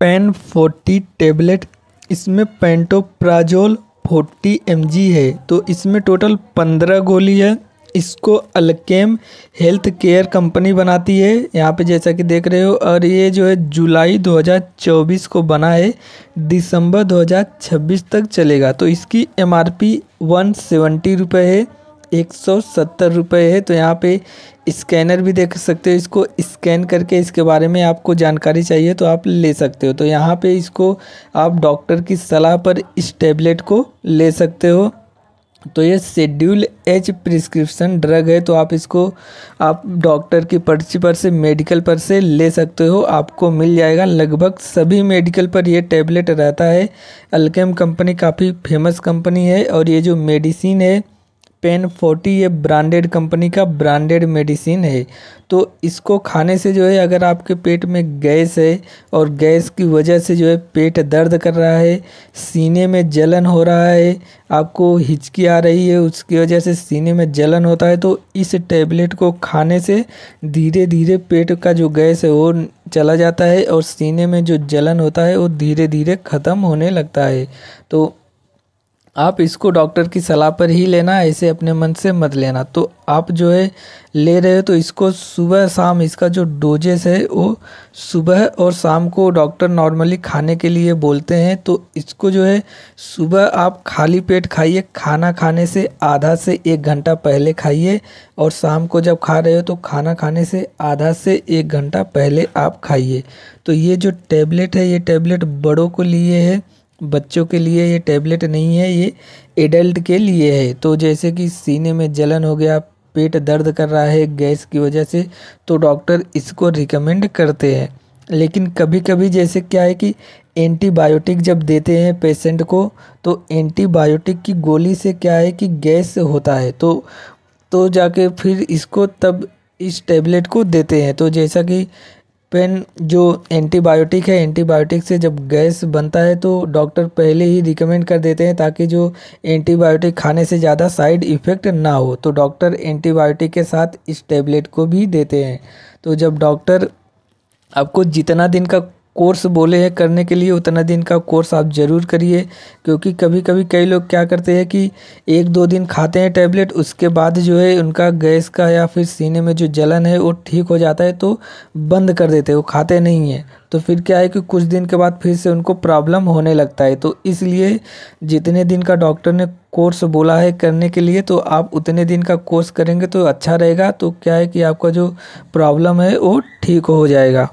pen forty tablet इसमें pantoprazole forty M है तो इसमें टोटल पंद्रह गोली है इसको अलकेम हेल्थ केयर कंपनी बनाती है यहाँ पे जैसा कि देख रहे हो और ये जो है जुलाई 2024 को बना है दिसंबर 2026 तक चलेगा तो इसकी एमआरपी आर रुपए है एक सौ सत्तर रुपये है तो यहाँ पे स्कैनर भी देख सकते हो इसको स्कैन करके इसके बारे में आपको जानकारी चाहिए तो आप ले सकते हो तो यहाँ पे इसको आप डॉक्टर की सलाह पर इस टैबलेट को ले सकते हो तो ये शेड्यूल एच प्रिस्क्रिप्शन ड्रग है तो आप इसको आप डॉक्टर की पर्ची पर से मेडिकल पर से ले सकते हो आपको मिल जाएगा लगभग सभी मेडिकल पर ये टैबलेट रहता है अल्केम कंपनी काफ़ी फेमस कंपनी है और ये जो मेडिसिन है पेन फोर्टी ये ब्रांडेड कंपनी का ब्रांडेड मेडिसिन है तो इसको खाने से जो है अगर आपके पेट में गैस है और गैस की वजह से जो है पेट दर्द कर रहा है सीने में जलन हो रहा है आपको हिचकी आ रही है उसकी वजह से सीने में जलन होता है तो इस टैबलेट को खाने से धीरे धीरे पेट का जो गैस है वो चला जाता है और सीने में जो जलन होता है वो धीरे धीरे ख़त्म होने लगता है तो आप इसको डॉक्टर की सलाह पर ही लेना ऐसे अपने मन से मत लेना तो आप जो है ले रहे हो तो इसको सुबह शाम इसका जो डोजेस है वो सुबह और शाम को डॉक्टर नॉर्मली खाने के लिए बोलते हैं तो इसको जो है सुबह आप खाली पेट खाइए खाना खाने से आधा से एक घंटा पहले खाइए और शाम को जब खा रहे हो तो खाना खाने से आधा से एक घंटा पहले आप खाइए तो ये जो टैबलेट है ये टेबलेट बड़ों को लिए है बच्चों के लिए ये टैबलेट नहीं है ये एडल्ट के लिए है तो जैसे कि सीने में जलन हो गया पेट दर्द कर रहा है गैस की वजह से तो डॉक्टर इसको रिकमेंड करते हैं लेकिन कभी कभी जैसे क्या है कि एंटीबायोटिक जब देते हैं पेशेंट को तो एंटीबायोटिक की गोली से क्या है कि गैस होता है तो तो जाके फिर इसको तब इस टैबलेट को देते हैं तो जैसा कि पेन जो एंटीबायोटिक है एंटीबायोटिक से जब गैस बनता है तो डॉक्टर पहले ही रिकमेंड कर देते हैं ताकि जो एंटीबायोटिक खाने से ज़्यादा साइड इफ़ेक्ट ना हो तो डॉक्टर एंटीबायोटिक के साथ इस टेबलेट को भी देते हैं तो जब डॉक्टर आपको जितना दिन का कोर्स बोले हैं करने के लिए उतना दिन का कोर्स आप ज़रूर करिए क्योंकि कभी कभी कई लोग क्या करते हैं कि एक दो दिन खाते हैं टैबलेट उसके बाद जो है उनका गैस का या फिर सीने में जो जलन है वो ठीक हो जाता है तो बंद कर देते हैं वो खाते नहीं हैं तो फिर क्या है कि कुछ दिन के बाद फिर से उनको प्रॉब्लम होने लगता है तो इसलिए जितने दिन का डॉक्टर ने कोर्स बोला है करने के लिए तो आप उतने दिन का कोर्स करेंगे तो अच्छा रहेगा तो क्या है कि आपका जो प्रॉब्लम है वो ठीक हो जाएगा